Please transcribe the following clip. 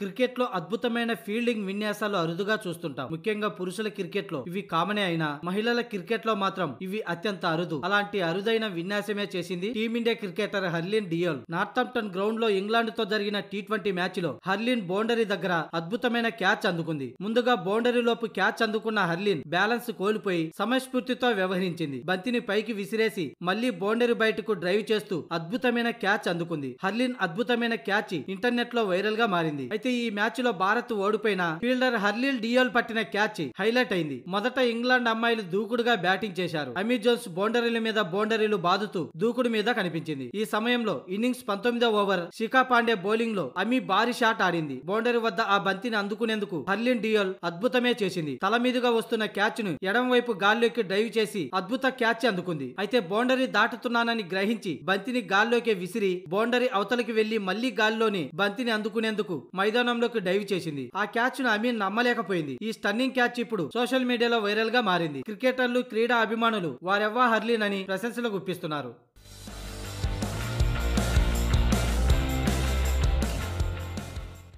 క్రికెట్లో అద్భుతమైన ఫీల్డింగ్ విన్యాసాలు అరుదుగా చూస్తుంటాం ముఖ్యంగా పురుషుల క్రికెట్లో ఇవి కామనే అయినా మహిళల క్రికెట్లో మాత్రం ఇవి అత్యంత అరుదు అలాంటి అరుదైన విన్యాసమే చేసింది team India cricketer Harleen Deol Northampton ground లో ఇంగ్లాండ్ తో జరిగిన టీ ట్వంటీ మ్యాచ్ లో హర్లిన్ బౌండరీ దగ్గర అద్భుతమైన క్యాచ్ అందుకుంది ముందుగా బౌండరీ లోపు క్యాచ్ అందుకున్న హర్లిన్ బ్యాలెన్స్ కోల్పోయి సమస్ఫూర్తితో వ్యవహరించింది బంతిని పైకి విసిరేసి మళ్లీ బౌండరీ బయటకు డ్రైవ్ చేస్తూ అద్భుతమైన క్యాచ్ అందుకుంది హర్లిన్ అద్భుతమైన క్యాచ్ ఇంటర్నెట్ లో వైరల్ గా మారింది అయితే అయితే ఈ మ్యాచ్ లో భారత్ ఓడిపోయిన ఫీల్డర్ హర్లీల్ డియోల్ పట్టిన క్యాచ్ హైలైట్ అయింది మొదట ఇంగ్లాండ్ అమ్మాయిలు దూకుడుగా బ్యాటింగ్ చేశారు అమీ జోన్స్ బౌండరీల మీద బౌండరీలు బాదుతూ దూకుడు మీద కనిపించింది ఈ సమయంలో ఇన్నింగ్స్ పంతొమ్మిదో ఓవర్ శిఖా పాండే బౌలింగ్ లో అమీ భారీ షాట్ ఆడింది బౌండరీ వద్ద ఆ బంతిని అందుకునేందుకు హర్లిన్ డియోల్ అద్భుతమే చేసింది తల మీదుగా వస్తున్న క్యాచ్ ను ఎడం వైపు గాల్లోకి డ్రైవ్ చేసి అద్భుత క్యాచ్ అందుకుంది అయితే బౌండరీ దాటుతున్నానని గ్రహించి బంతిని గాల్లోకి విసిరి బౌండరీ అవతలకి వెళ్లి మళ్లీ గాల్లోని బంతిని అందుకునేందుకు మైదానం మైదానంలోకి డైవ్ చేసింది ఆ క్యాచ్ ను అమీన్ నమ్మలేకపోయింది ఈ స్టన్నింగ్ క్యాచ్ ఇప్పుడు సోషల్ మీడియాలో వైరల్ గా మారింది క్రికెటర్లు క్రీడా అభిమానులు వారెవ్వా హర్లీన్ అని ప్రశంసలు గుప్పిస్తున్నారు